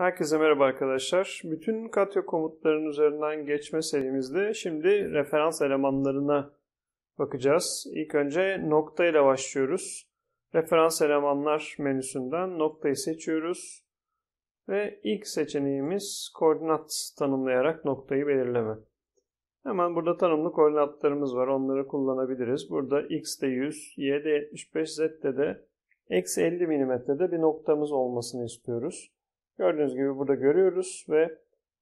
Herkese merhaba arkadaşlar. Bütün katya komutlarının üzerinden geçme serimizde şimdi referans elemanlarına bakacağız. İlk önce nokta ile başlıyoruz. Referans elemanlar menüsünden noktayı seçiyoruz. Ve ilk seçeneğimiz koordinat tanımlayarak noktayı belirleme. Hemen burada tanımlı koordinatlarımız var. Onları kullanabiliriz. Burada x de 100, y de 75, z de de eksi 50 mm'de bir noktamız olmasını istiyoruz. Gördüğünüz gibi burada görüyoruz ve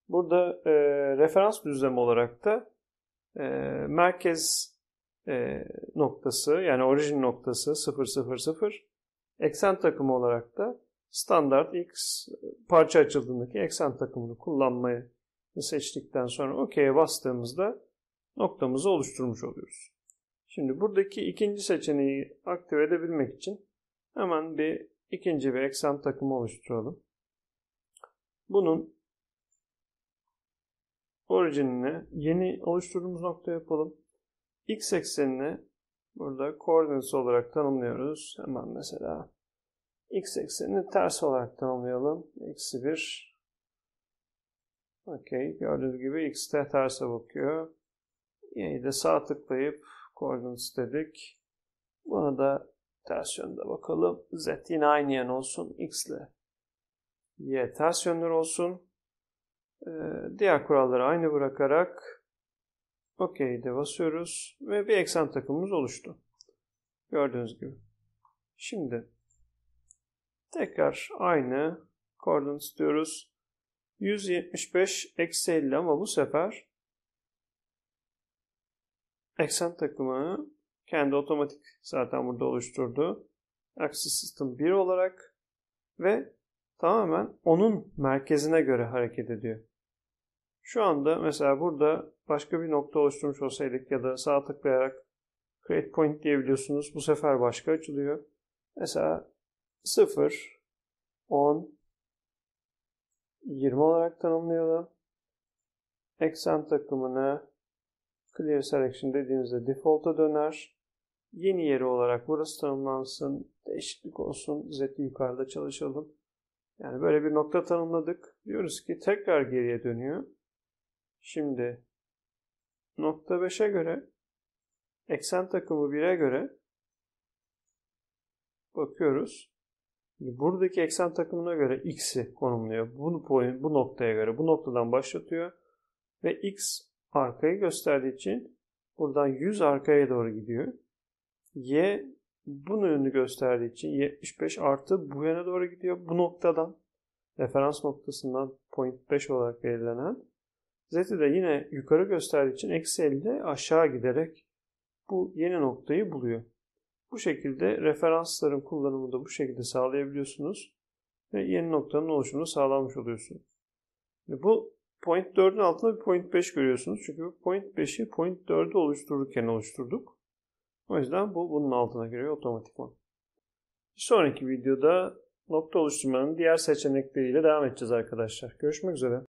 burada e, referans düzlem olarak da e, merkez e, noktası yani orijin noktası 000 eksen takımı olarak da standart x parça açıldığındaki eksen takımını kullanmayı seçtikten sonra OK'ye bastığımızda noktamızı oluşturmuş oluyoruz. Şimdi buradaki ikinci seçeneği aktive edebilmek için hemen bir ikinci bir eksen takımı oluşturalım. Bunun orijinine yeni oluşturduğumuz nokta yapalım. X eksenini burada koordinatı olarak tanımlıyoruz. Hemen mesela x eksenini ters olarak tanımlayalım. Eksi 1. Okey. Gördüğünüz gibi x de terse bakıyor. Y'yi de sağ tıklayıp koordinat dedik. Buna da ters yönde bakalım. Z yine aynı yan olsun. X ile Y ters yönler olsun. Ee, diğer kuralları aynı bırakarak okey de basıyoruz ve bir eksen takımımız oluştu. Gördüğünüz gibi. Şimdi tekrar aynı koordinat istiyoruz. 175 eksi 50 ama bu sefer eksen takımı kendi otomatik zaten burada oluşturdu. Axis System 1 olarak ve tamamen onun merkezine göre hareket ediyor. Şu anda mesela burada başka bir nokta oluşturmuş olsaydık ya da sağ tıklayarak create point diyebiliyorsunuz. Bu sefer başka açılıyor. Mesela 0, 10, 20 olarak tanımlayalım. Eksen takımını clear selection dediğimizde default'a döner. Yeni yeri olarak burası tanımlansın. Değişiklik olsun. Z'li yukarıda çalışalım. Yani böyle bir nokta tanımladık. Diyoruz ki tekrar geriye dönüyor. Şimdi nokta 5'e göre eksen takımı 1'e göre bakıyoruz. Buradaki eksen takımına göre x'i konumluyor. Bunu point, bu noktaya göre bu noktadan başlatıyor ve x arkayı gösterdiği için buradan 100 arkaya doğru gidiyor. y bunun önünü gösterdiği için 75 artı bu yöne doğru gidiyor. Bu noktadan referans noktasından point 5 olarak belirlenen z'ti de yine yukarı gösterdiği için eksi 50 aşağı giderek bu yeni noktayı buluyor. Bu şekilde referansların kullanımını da bu şekilde sağlayabiliyorsunuz ve yeni noktanın oluşumunu sağlamış oluyorsunuz. Bu point 4'ün altında bir point 5 görüyorsunuz. Çünkü point 5'i point 4'ü oluştururken oluşturduk. O yüzden bu bunun altına giriyor otomatikman. Bir sonraki videoda nokta oluşturmanın diğer seçenekleriyle devam edeceğiz arkadaşlar. Görüşmek üzere.